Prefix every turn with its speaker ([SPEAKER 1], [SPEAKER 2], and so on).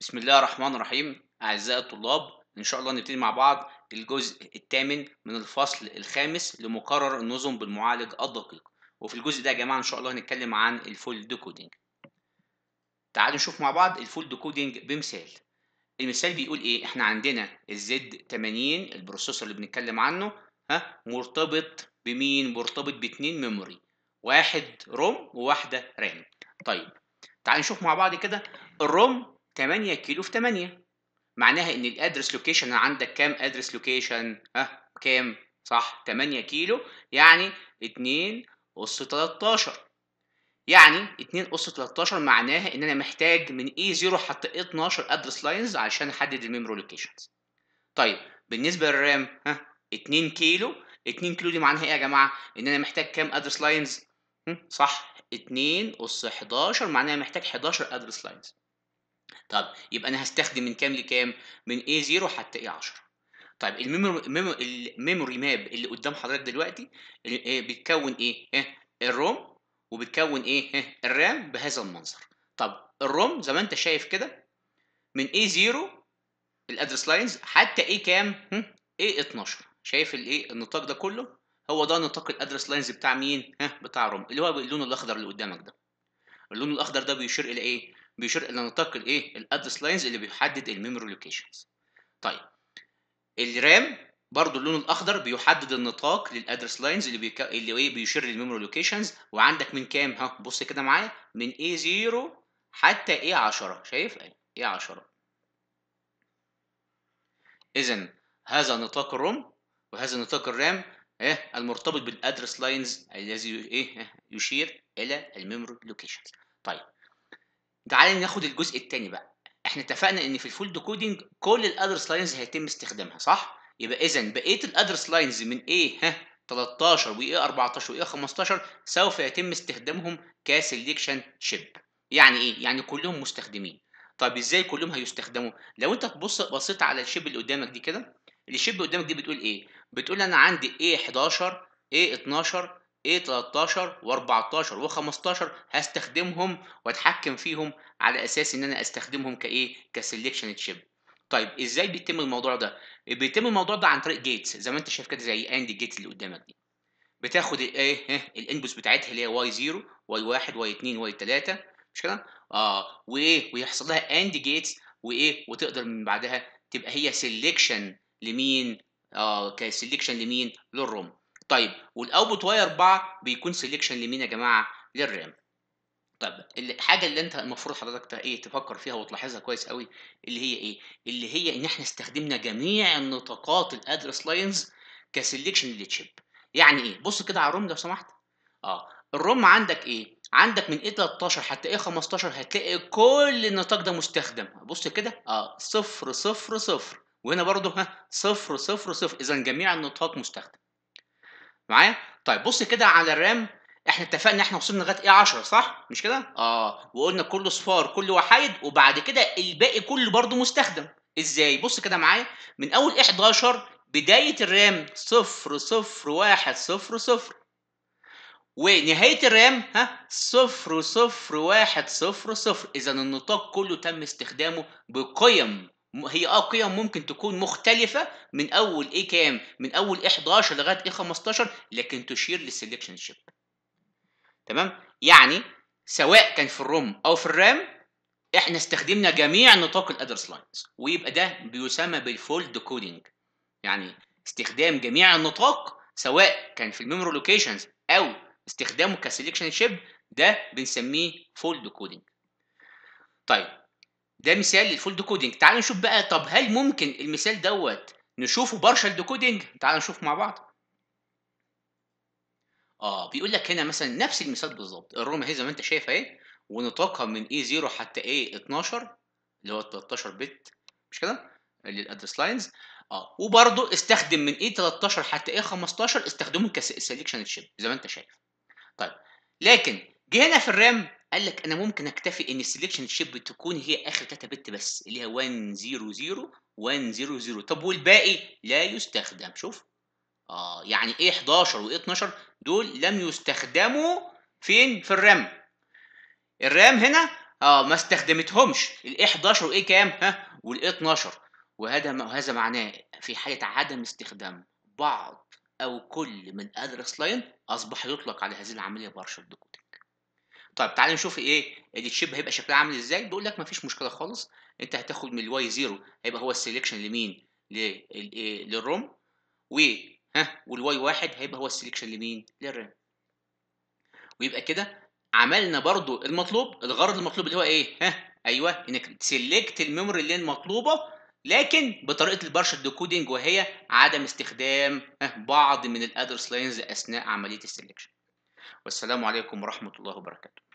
[SPEAKER 1] بسم الله الرحمن الرحيم أعزائي الطلاب إن شاء الله نبتدي مع بعض الجزء الثامن من الفصل الخامس لمقرر النظم بالمعالج الدقيق وفي الجزء ده يا جماعة إن شاء الله هنتكلم عن الفول ديكودينج تعالوا نشوف مع بعض الفول ديكودينج بمثال المثال بيقول إيه إحنا عندنا الزد 80 البروسيسور اللي بنتكلم عنه ها مرتبط بمين مرتبط باتنين ميموري واحد روم وواحدة رام طيب تعالوا نشوف مع بعض كده الروم 8 كيلو في 8 معناها ان الادرس لوكيشن عندك كام ادرس لوكيشن ها كام صح 8 كيلو يعني 2 اس 13 يعني 2 اس 13 معناها ان انا محتاج من اي 0 حتى 12 ادرس لاينز علشان احدد الميموري لوكيشنز طيب بالنسبه للرام ها 2 كيلو 2 كيلو دي معناها ايه يا جماعه ان انا محتاج كام ادرس لاينز صح 2 اس 11 معناها محتاج 11 ادرس لاينز طب يبقى انا هستخدم من كام لكام من A0 حتى A10 طيب الميموري ماب اللي قدام حضرتك دلوقتي آه، بتكون ايه إيه الروم وبتكون ايه إيه الرام بهذا المنظر طب الروم زي ما انت شايف كده من A0 الادرس لاينز حتى A كام A12 شايف الايه النطاق ده كله هو ده نطاق الادرس لاينز بتاع مين ها بتاع روم اللي هو باللون الاخضر اللي قدامك ده اللون الاخضر ده بيشير الى ايه بيشير الى نطاق الايه الادرس لاينز اللي بيحدد الميموري لوكيشنز طيب الرام برضو اللون الاخضر بيحدد النطاق للادرس لاينز اللي بيك... اللي ايه بيشير للميموري لوكيشنز وعندك من كام ها بص كده معايا من A0 حتى A10 شايف A10 اذا هذا نطاق الروم وهذا نطاق الرام ايه المرتبط بالادرس لاينز الذي ايه يشير الى الميموري لوكيشنز طيب تعالى ناخد الجزء الثاني بقى احنا اتفقنا ان في الفولد كودنج كل الادرس لاينز هيتم استخدامها صح يبقى اذا بقيه الادرس لاينز من ايه ها 13 وايه 14 وايه 15 سوف يتم استخدامهم كسلكشن شيب يعني ايه يعني كلهم مستخدمين طب ازاي كلهم هيستخدموا لو انت تبص بصيت على الشيب اللي قدامك دي كده الشيب اللي قدامك دي بتقول ايه بتقول انا عندي ايه 11 ايه 12 ايه 13 و14 و15 هستخدمهم واتحكم فيهم على اساس ان انا استخدمهم كايه كسلكشن تشيب طيب ازاي بيتم الموضوع ده بيتم الموضوع ده عن طريق جيتس زي ما انت شايف كده زي اند جيت اللي قدامك دي بتاخد الايه الانبوتس بتاعتها اللي هي واي 0 واي 1 واي 2 واي 3 مش كده اه وايه ويحصل لها اند جيتس وايه وتقدر من بعدها تبقى هي سلكشن لمين اه كسلكشن لمين للروم طيب والاوتبوت واير 4 بيكون سيلكشن لمين يا جماعه للرام طب الحاجه اللي انت المفروض حضرتك ايه تفكر فيها وتلاحظها كويس قوي اللي هي ايه اللي هي ان احنا استخدمنا جميع النطاقات الادرس لاينز كسيلكشن للتشيب يعني ايه بص كده على الروم لو سمحت اه الروم عندك ايه عندك من ايه 13 حتى ايه 15 هتلاقي كل النطاق ده مستخدم بص كده اه صفر صفر صفر وهنا برضو ها صفر صفر صفر اذا جميع النطاق مستخدم معايا طيب بص كده على الرام احنا اتفقنا احنا وصلنا لغايه ايه 10 صح مش كده اه وقلنا كله صفار كله وحايد وبعد كده الباقي كله برضه مستخدم ازاي بص كده معايا من اول 11 بدايه الرام 0 0 1 0 0 ونهايه الرام ها 0 0 1 0 0 اذا النطاق كله تم استخدامه بقيم هي اه قيم ممكن تكون مختلفة من أول إيه كام؟ من أول إيه 11 لغاية إيه 15 لكن تشير للسلكشن شيب. تمام؟ يعني سواء كان في الروم أو في الرام إحنا استخدمنا جميع نطاق الأدرس لاينز ويبقى ده بيسمى بالفولد كودينج. يعني استخدام جميع النطاق سواء كان في الميموري لوكيشنز أو استخدامه كسلكشن شيب ده بنسميه فولد كودينج. طيب ده مثال للفول ديكودنج تعال نشوف بقى طب هل ممكن المثال دوت نشوفه بارشل ديكودنج تعال نشوف مع بعض اه بيقول لك هنا مثلا نفس المثال بالظبط الروم اهي زي ما انت شايف اهي ونطاقها من اي 0 حتى اي 12 اللي هو 13 بت مش كده اللي الادرس لاينز اه وبرده استخدم من اي 13 حتى اي 15 استخدمه كسلكشن تشيب زي ما انت شايف طيب لكن جه هنا في الرام قال لك انا ممكن اكتفي ان السلكشن شيب تكون هي اخر 3 بت بس اللي هي 100 100 طب والباقي لا يستخدم شوف اه يعني ايه 11 وايه 12 دول لم يستخدموا فين في الرام الرام هنا اه ما استخدمتهمش الايه 11 وايه كام ها والايه 12 وهذا وهذا معناه في حاله عدم استخدام بعض او كل من ادرس لاين اصبح يطلق على هذه العمليه بارشل ديكودنج طيب تعالى نشوف ايه الشيب هيبقى شكلها عامل ازاي بيقول لك مفيش مشكله خالص انت هتاخد من الواي زيرو هيبقى هو السليكشن لمين إيه؟ للروم و ها والواي واحد هيبقى هو السليكشن لمين للرام ويبقى كده عملنا برضو المطلوب الغرض المطلوب اللي هو ايه ها ايوه انك سيلكت الميموري اللي المطلوبه لكن بطريقه البارشل ديكودنج وهي عدم استخدام بعض من الادرس لاينز اثناء عمليه السلكشن والسلام عليكم ورحمه الله وبركاته